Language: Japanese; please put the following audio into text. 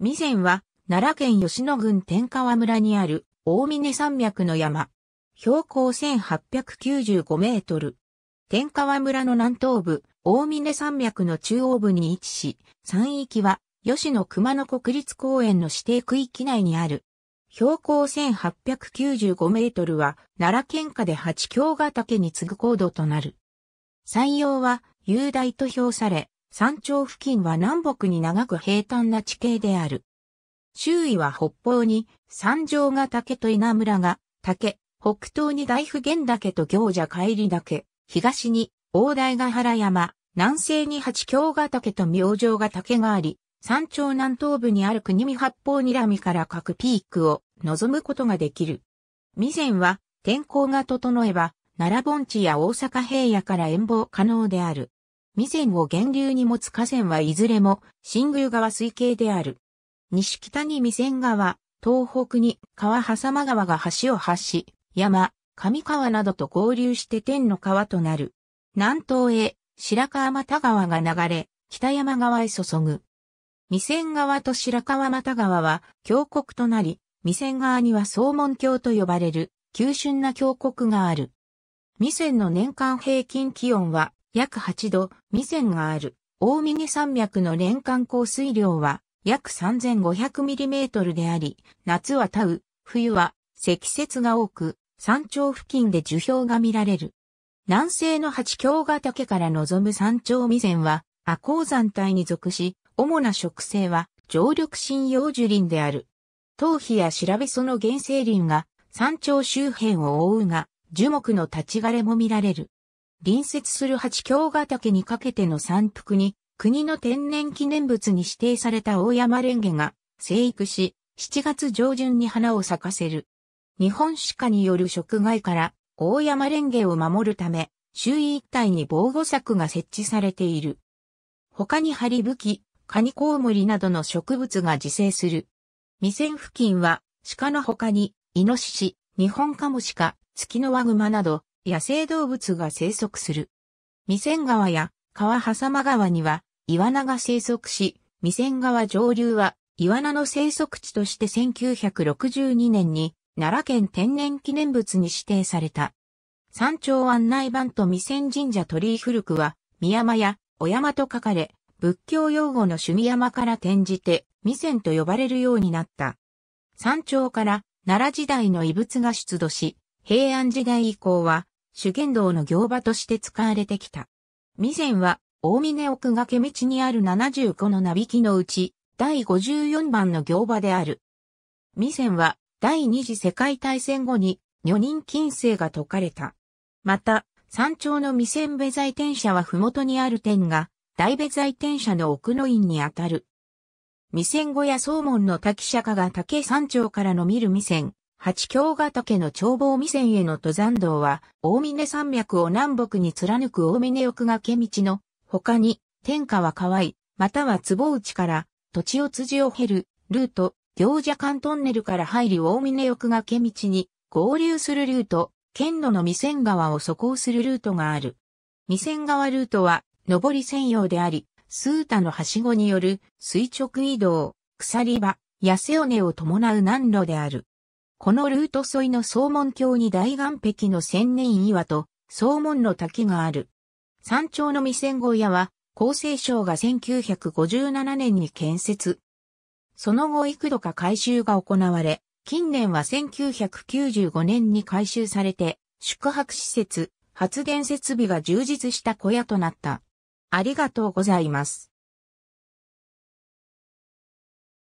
未前は、奈良県吉野郡天川村にある、大峰山脈の山。標高1895メートル。天川村の南東部、大峰山脈の中央部に位置し、山域は、吉野熊野国立公園の指定区域内にある。標高1895メートルは、奈良県下で八京ヶ岳に次ぐ高度となる。山陽は、雄大と評され、山頂付近は南北に長く平坦な地形である。周囲は北方に三条ヶ岳と稲村が竹、北東に大普賢岳と行者帰り岳、東に大台ヶ原山、南西に八京ヶ岳と明星ヶ岳があり、山頂南東部にある国見八方にらみから各ピークを望むことができる。未然は天候が整えば、奈良盆地や大阪平野から遠望可能である。未然を源流に持つ河川はいずれも新宮川水系である。西北に未然川、東北に川狭間川が橋を発し、山、上川などと合流して天の川となる。南東へ白川又川が流れ、北山川へ注ぐ。未線川と白川又川は峡谷となり、未然川には総門峡と呼ばれる急峻な峡谷がある。未然の年間平均気温は約8度、未然がある、大峰山脈の年間降水量は約 3500mm であり、夏はタウ、冬は積雪が多く、山頂付近で樹氷が見られる。南西の八京ヶ岳から望む山頂未然は、阿高山帯に属し、主な植生は、常緑針葉樹林である。頭皮や調べその原生林が山頂周辺を覆うが、樹木の立ち枯れも見られる。隣接する八京ヶ岳にかけての山腹に、国の天然記念物に指定された大山レンゲが生育し、7月上旬に花を咲かせる。日本鹿による食害から大山レンゲを守るため、周囲一帯に防護柵が設置されている。他にハリブキ、カニコウモリなどの植物が自生する。未線付近は鹿の他に、イノシシ、日本カモシカ、ツキノワグマなど、野生動物が生息する。未仙川や川狭間川にはイワナが生息し、未仙川上流はイワナの生息地として1962年に奈良県天然記念物に指定された。山頂案内版と未仙神社鳥居古くは、宮山や小山と書かれ、仏教用語の趣味山から転じて、未仙と呼ばれるようになった。山頂から奈良時代の遺物が出土し、平安時代以降は主験道の行場として使われてきた。未然は大峰奥掛道にある75のなびきのうち第54番の行場である。未然は第二次世界大戦後に女人禁制が解かれた。また、山頂の未然部在天社は麓にある天が、大部在天社の奥の院にあたる。未然後や総門の滝釈迦が竹山頂からの見る未然。八京ヶ岳の眺望未線への登山道は、大峰山脈を南北に貫く大峰奥け道の、他に、天下は河合、または坪内から、土地を辻を経る、ルート、行者間トンネルから入り大峰奥け道に、合流するルート、県路の未線川を走行するルートがある。未線川ルートは、上り専用であり、スータのはしごによる垂直移動、鎖場、痩せ尾根を伴う難路である。このルート沿いの総門橋に大岩壁の千年岩と総門の滝がある。山頂の未戦後屋は、厚生省が1957年に建設。その後幾度か改修が行われ、近年は1995年に改修されて、宿泊施設、発電設備が充実した小屋となった。ありがとうございます。